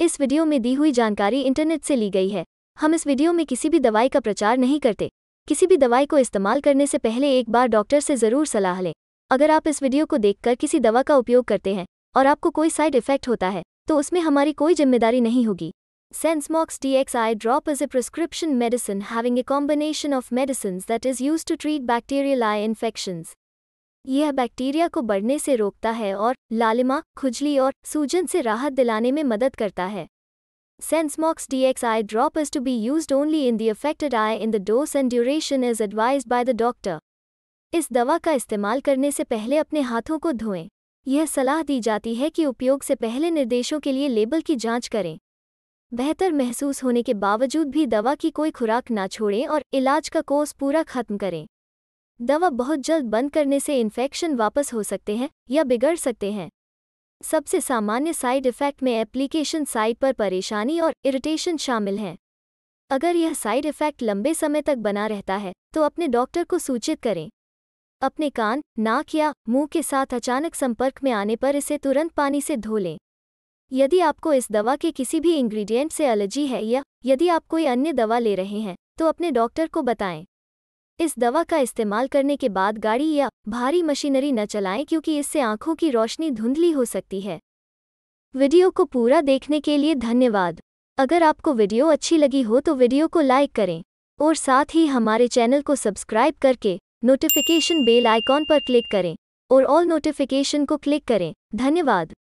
इस वीडियो में दी हुई जानकारी इंटरनेट से ली गई है हम इस वीडियो में किसी भी दवाई का प्रचार नहीं करते किसी भी दवाई को इस्तेमाल करने से पहले एक बार डॉक्टर से ज़रूर सलाह लें अगर आप इस वीडियो को देखकर किसी दवा का उपयोग करते हैं और आपको कोई साइड इफेक्ट होता है तो उसमें हमारी कोई जिम्मेदारी नहीं होगी सेंसमॉक्स DX eye drop is a prescription medicine having a combination of medicine that is use to treat bacterial eye infections यह बैक्टीरिया को बढ़ने से रोकता है और लालिमा खुजली और सूजन से राहत दिलाने में मदद करता है सेंसमॉक्स DX eye drop is to be used only in the affected eye in the dose and duration is advise by the doctor इस दवा का इस्तेमाल करने से पहले अपने हाथों को धोएं यह सलाह दी जाती है कि उपयोग से पहले निर्देशों के लिए लेबल की जांच करें बेहतर महसूस होने के बावजूद भी दवा की कोई खुराक ना छोड़ें और इलाज का कोर्स पूरा खत्म करें दवा बहुत जल्द बंद करने से इन्फेक्शन वापस हो सकते हैं या बिगड़ सकते हैं सबसे सामान्य साइड इफ़ेक्ट में एप्लीकेशन साइट पर परेशानी और इरिटेशन शामिल हैं अगर यह साइड इफ़ेक्ट लंबे समय तक बना रहता है तो अपने डॉक्टर को सूचित करें अपने कान नाक या मुंह के साथ अचानक संपर्क में आने पर इसे तुरंत पानी से धो लें यदि आपको इस दवा के किसी भी इंग्रेडिएंट से एलर्जी है या यदि आप कोई अन्य दवा ले रहे हैं तो अपने डॉक्टर को बताएं इस दवा का इस्तेमाल करने के बाद गाड़ी या भारी मशीनरी न चलाएं क्योंकि इससे आंखों की रोशनी धुंधली हो सकती है वीडियो को पूरा देखने के लिए धन्यवाद अगर आपको वीडियो अच्छी लगी हो तो वीडियो को लाइक करें और साथ ही हमारे चैनल को सब्सक्राइब करके नोटिफिकेशन बेल आइकॉन पर क्लिक करें और ऑल नोटिफिकेशन को क्लिक करें धन्यवाद